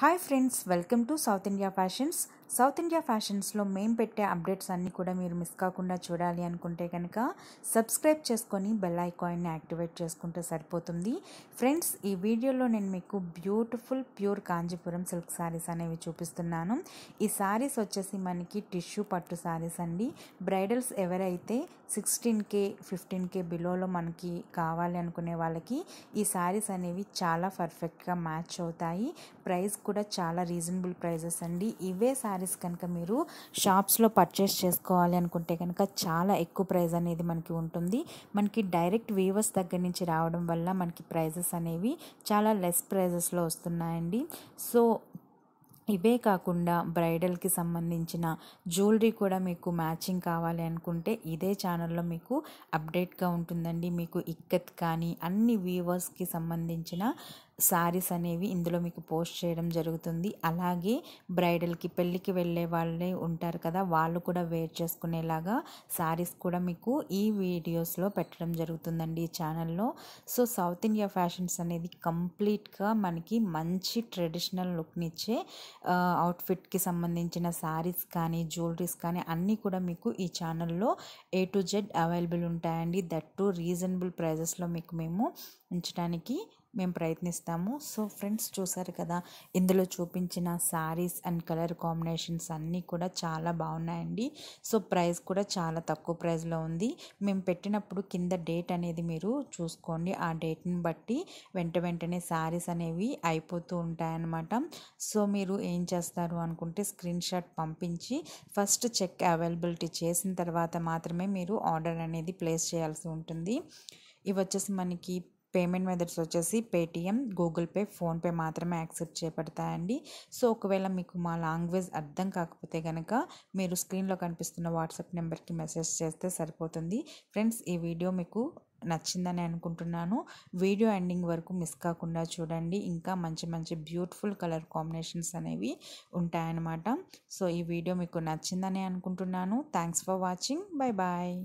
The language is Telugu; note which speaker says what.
Speaker 1: Hi friends, welcome to South India Fashions. South India ఫ్యాషన్స్లో మేము పెట్టే అప్డేట్స్ అన్నీ కూడా మీరు మిస్ కాకుండా చూడాలి అనుకుంటే కనుక సబ్స్క్రైబ్ చేసుకొని బెల్ ఐకాయిన్ని యాక్టివేట్ చేసుకుంటే సరిపోతుంది ఫ్రెండ్స్ ఈ వీడియోలో నేను మీకు beautiful pure Kanchipuram silk saris అనేవి చూపిస్తున్నాను ఈ శారీస్ వచ్చేసి మనకి టిష్యూ పట్టు శారీస్ అండి బ్రైడల్స్ ఎవరైతే సిక్స్టీన్ కే ఫిఫ్టీన్ కే బిలోలో మనకి కావాలి అనుకునే వాళ్ళకి ఈ శారీస్ అనేవి చాలా పర్ఫెక్ట్గా మ్యాచ్ అవుతాయి ప్రైస్ కూడా చాలా రీజనబుల్ ప్రైజెస్ అండి ఇవే శారీస్ శారీస్ కనుక మీరు షాప్స్లో పర్చేస్ చేసుకోవాలి అనుకుంటే కనుక చాలా ఎక్కువ ప్రైస్ అనేది మనకి ఉంటుంది మనకి డైరెక్ట్ వీవర్స్ దగ్గర నుంచి రావడం వల్ల మనకి ప్రైజెస్ అనేవి చాలా లెస్ ప్రైజెస్లో వస్తున్నాయండి సో ఇవే కాకుండా బ్రైడల్కి సంబంధించిన జ్యువెలరీ కూడా మీకు మ్యాచింగ్ కావాలి అనుకుంటే ఇదే ఛానల్లో మీకు అప్డేట్గా ఉంటుందండి మీకు ఇక్కత్ కానీ అన్ని వీవర్స్కి సంబంధించిన శారీస్ అనేవి ఇందులో మీకు పోస్ట్ చేయడం జరుగుతుంది అలాగే బ్రైడల్కి పెళ్ళికి వెళ్ళే వాళ్ళే ఉంటారు కదా వాళ్ళు కూడా వేర్ చేసుకునేలాగా శారీస్ కూడా మీకు ఈ వీడియోస్లో పెట్టడం జరుగుతుందండి ఈ ఛానల్లో సో సౌత్ ఇండియా ఫ్యాషన్స్ అనేది కంప్లీట్గా మనకి మంచి ట్రెడిషనల్ లుక్నిచ్చే అవుట్ఫిట్కి సంబంధించిన శారీస్ కానీ జ్యువెలరీస్ కానీ అన్నీ కూడా మీకు ఈ ఛానల్లో ఏ టు జెడ్ అవైలబుల్ ఉంటాయండి దట్ టు రీజనబుల్ ప్రైజెస్లో మీకు మేము ఉంచడానికి మేము ప్రయత్నిస్తాము సో ఫ్రెండ్స్ చూసారు కదా ఇందులో చూపించిన శారీస్ అండ్ కలర్ కాంబినేషన్స్ అన్నీ కూడా చాలా బాగున్నాయండి సో ప్రైస్ కూడా చాలా తక్కువ ప్రైస్లో ఉంది మేము పెట్టినప్పుడు కింద డేట్ అనేది మీరు చూసుకోండి ఆ డేట్ని బట్టి వెంట వెంటనే శారీస్ అనేవి అయిపోతూ ఉంటాయన్నమాట సో మీరు ఏం చేస్తారు అనుకుంటే స్క్రీన్ షాట్ పంపించి ఫస్ట్ చెక్ అవైలబిలిటీ చేసిన తర్వాత మాత్రమే మీరు ఆర్డర్ అనేది ప్లేస్ చేయాల్సి ఉంటుంది ఇవి వచ్చేసి మనకి పేమెంట్ మెథడ్స్ వచ్చేసి పేటిఎం గూగుల్ పే ఫోన్పే మాత్రమే యాక్సెప్ట్ చేపడతాయండి సో ఒకవేళ మీకు మా లాంగ్వేజ్ అర్థం కాకపోతే కనుక మీరు స్క్రీన్లో కనిపిస్తున్న వాట్సాప్ నెంబర్కి మెసేజ్ చేస్తే సరిపోతుంది ఫ్రెండ్స్ ఈ వీడియో మీకు నచ్చిందని అనుకుంటున్నాను వీడియో ఎండింగ్ వరకు మిస్ కాకుండా చూడండి ఇంకా మంచి మంచి బ్యూటిఫుల్ కలర్ కాంబినేషన్స్ అనేవి ఉంటాయన్నమాట సో ఈ వీడియో మీకు నచ్చిందని అనుకుంటున్నాను thanks for watching bye bye